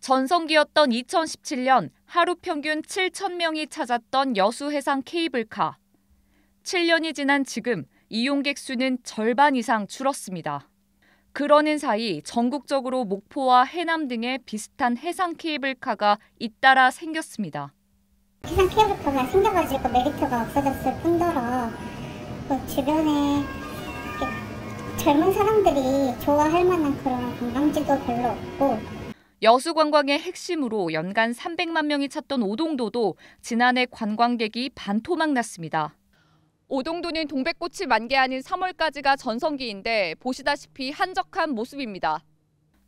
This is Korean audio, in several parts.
전성기였던 2017년 하루 평균 7천 명이 찾았던 여수 해상 케이블카. 7년이 지난 지금 이용객 수는 절반 이상 줄었습니다. 그러는 사이 전국적으로 목포와 해남 등의 비슷한 해상 케이블카가 잇따라 생겼습니다. 해상 케이블카가 생겨가지고 메리트가 없어졌을 뿐더러 뭐 주변에 젊은 사람들이 좋아할 만한 그런 관광지도 별로 없고 여수 관광의 핵심으로 연간 300만 명이 찾던 오동도도 지난해 관광객이 반토막 났습니다. 오동도는 동백꽃이 만개하는 3월까지가 전성기인데 보시다시피 한적한 모습입니다.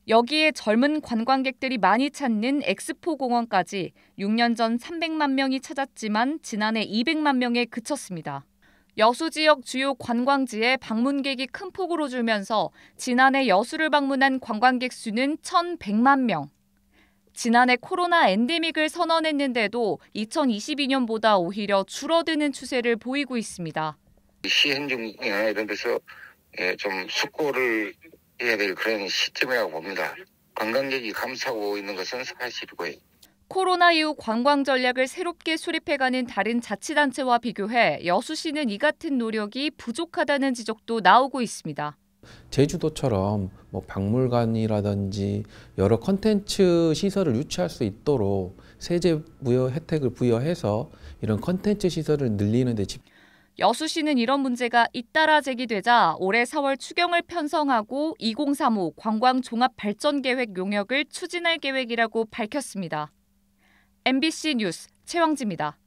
여기에 젊은 관광객들이 많이 찾는 엑스포 공원까지 6년 전 300만 명이 찾았지만 지난해 200만 명에 그쳤습니다. 여수 지역 주요 관광지에 방문객이 큰 폭으로 줄면서 지난해 여수를 방문한 관광객 수는 1,100만 명. 지난해 코로나 엔데믹을 선언했는데도 2022년보다 오히려 줄어드는 추세를 보이고 있습니다. 시행중국이나 이런 데서 예, 좀 숙고를 해야 될 그런 시점이라고 봅니다. 관광객이 감소하고 있는 것은 사실이고요. 코로나 이후 관광 전략을 새롭게 수립해가는 다른 자치단체와 비교해 여수시는 이 같은 노력이 부족하다는 지적도 나오고 있습니다. 제주도처럼 뭐 박물관이라든지 여러 컨텐츠 시설을 유치할 수 있도록 세제 부여 혜택을 부여해서 이런 컨텐츠 시설을 늘리는 데 집. 여수시는 이런 문제가 잇따라 제기되자 올해 4월 추경을 편성하고 2035 관광 종합 발전 계획 용역을 추진할 계획이라고 밝혔습니다. MBC 뉴스 최왕지입니다